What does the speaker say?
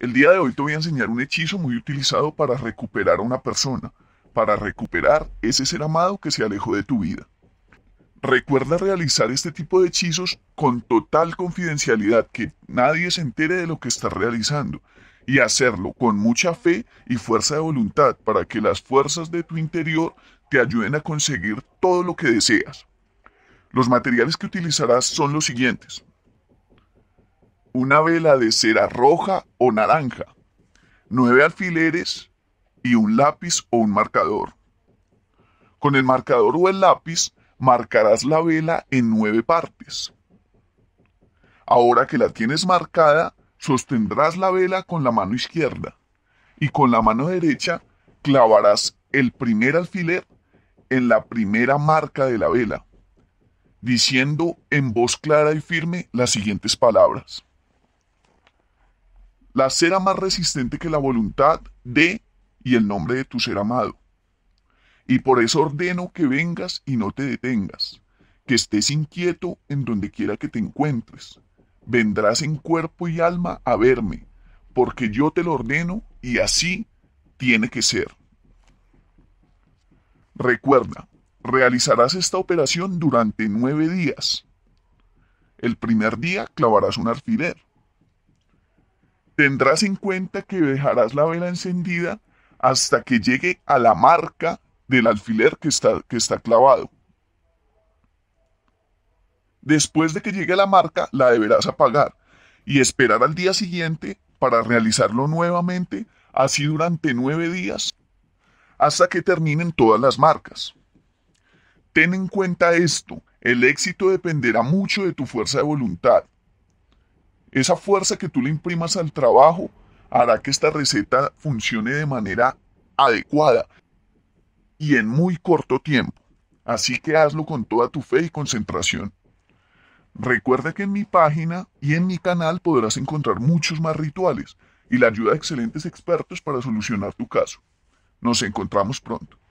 El día de hoy te voy a enseñar un hechizo muy utilizado para recuperar a una persona, para recuperar ese ser amado que se alejó de tu vida. Recuerda realizar este tipo de hechizos con total confidencialidad, que nadie se entere de lo que estás realizando, y hacerlo con mucha fe y fuerza de voluntad para que las fuerzas de tu interior te ayuden a conseguir todo lo que deseas. Los materiales que utilizarás son los siguientes una vela de cera roja o naranja, nueve alfileres y un lápiz o un marcador. Con el marcador o el lápiz marcarás la vela en nueve partes. Ahora que la tienes marcada, sostendrás la vela con la mano izquierda y con la mano derecha clavarás el primer alfiler en la primera marca de la vela, diciendo en voz clara y firme las siguientes palabras. La cera más resistente que la voluntad de y el nombre de tu ser amado. Y por eso ordeno que vengas y no te detengas, que estés inquieto en donde quiera que te encuentres. Vendrás en cuerpo y alma a verme, porque yo te lo ordeno y así tiene que ser. Recuerda, realizarás esta operación durante nueve días. El primer día clavarás un alfiler tendrás en cuenta que dejarás la vela encendida hasta que llegue a la marca del alfiler que está, que está clavado. Después de que llegue a la marca, la deberás apagar y esperar al día siguiente para realizarlo nuevamente, así durante nueve días, hasta que terminen todas las marcas. Ten en cuenta esto, el éxito dependerá mucho de tu fuerza de voluntad, esa fuerza que tú le imprimas al trabajo hará que esta receta funcione de manera adecuada y en muy corto tiempo. Así que hazlo con toda tu fe y concentración. Recuerda que en mi página y en mi canal podrás encontrar muchos más rituales y la ayuda de excelentes expertos para solucionar tu caso. Nos encontramos pronto.